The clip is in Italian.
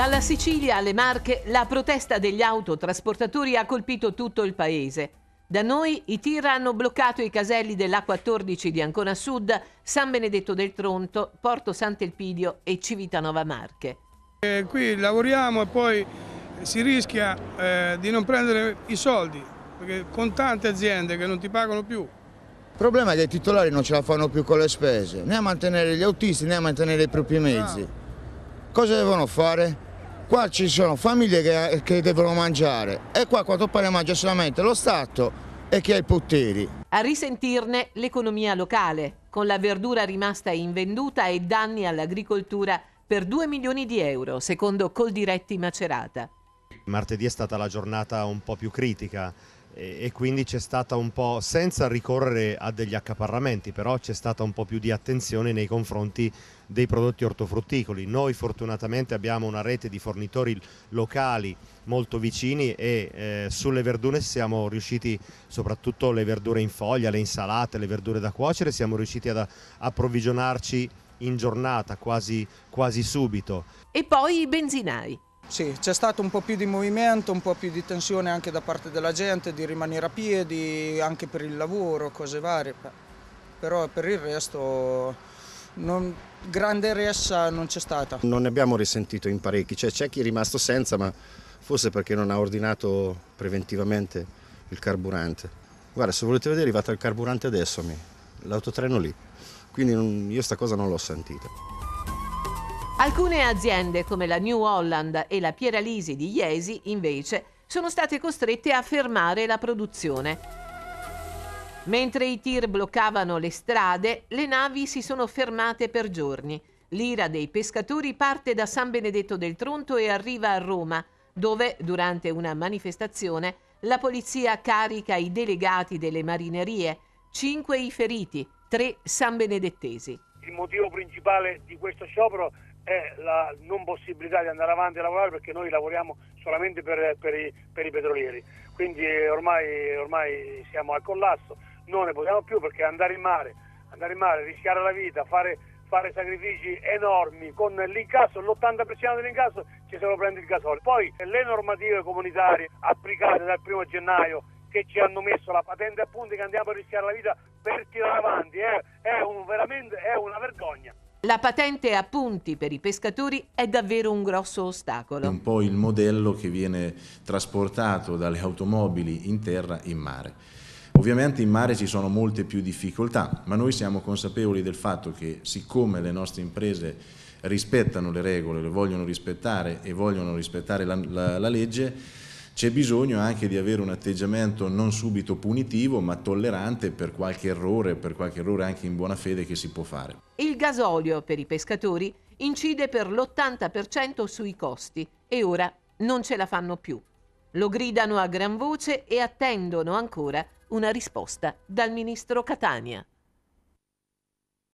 Dalla Sicilia alle Marche, la protesta degli autotrasportatori ha colpito tutto il paese. Da noi i tir hanno bloccato i caselli dell'A14 di Ancona Sud, San Benedetto del Tronto, Porto Sant'Elpidio e Civitanova Marche. Eh, qui lavoriamo e poi si rischia eh, di non prendere i soldi, perché con tante aziende che non ti pagano più. Il problema è che i titolari non ce la fanno più con le spese, né a mantenere gli autisti né a mantenere i propri mezzi. Cosa devono fare? Qua ci sono famiglie che, che devono mangiare e qua quando pare mangia solamente lo Stato e chi ha i poteri. A risentirne l'economia locale, con la verdura rimasta invenduta e danni all'agricoltura per 2 milioni di euro, secondo Coldiretti Macerata. Martedì è stata la giornata un po' più critica e, quindi c'è stata un po', senza ricorrere a degli accaparramenti, però c'è stata un po' più di attenzione nei confronti dei prodotti ortofrutticoli. Noi fortunatamente abbiamo una rete di fornitori locali molto vicini e eh, sulle verdure siamo riusciti, soprattutto le verdure in foglia, le insalate, le verdure da cuocere, siamo riusciti ad approvvigionarci in giornata, quasi, quasi subito. E poi i benzinari. Sì, c'è stato un po' più di movimento, un po' più di tensione anche da parte della gente, di rimanere a piedi, anche per il lavoro, cose varie. Però per il resto non, grande ressa non c'è stata. Non ne abbiamo risentito in parecchi, cioè c'è chi è rimasto senza ma forse perché non ha ordinato preventivamente il carburante. Guarda, se volete vedere è arrivato il carburante adesso l'autotreno lì, quindi non, io sta cosa non l'ho sentita. Alcune aziende come la New Holland e la Pieralisi di Iesi, invece, sono state costrette a fermare la produzione. Mentre i tir bloccavano le strade, le navi si sono fermate per giorni. L'ira dei pescatori parte da San Benedetto del Tronto e arriva a Roma, dove, durante una manifestazione, la polizia carica i delegati delle marinerie, cinque i feriti, 3 sanbenedettesi. Il motivo principale di questo sciopero è la non possibilità di andare avanti a lavorare perché noi lavoriamo solamente per, per, i, per i, petrolieri, quindi ormai, ormai, siamo al collasso, non ne possiamo più perché andare in mare, andare in mare rischiare la vita, fare, fare sacrifici enormi con l'incasso, l'80% dell'incasso ci se lo prende il gasolio. Poi le normative comunitarie applicate dal 1 gennaio che ci hanno messo la patente a punti che andiamo a rischiare la vita per tirare avanti, eh? La patente a punti per i pescatori è davvero un grosso ostacolo. È un po' il modello che viene trasportato dalle automobili in terra in mare. Ovviamente in mare ci sono molte più difficoltà, ma noi siamo consapevoli del fatto che siccome le nostre imprese rispettano le regole, le vogliono rispettare e vogliono rispettare la, la, la legge, c'è bisogno anche di avere un atteggiamento non subito punitivo ma tollerante per qualche errore, per qualche errore anche in buona fede che si può fare. Il gasolio per i pescatori incide per l'80% sui costi e ora non ce la fanno più. Lo gridano a gran voce e attendono ancora una risposta dal ministro Catania.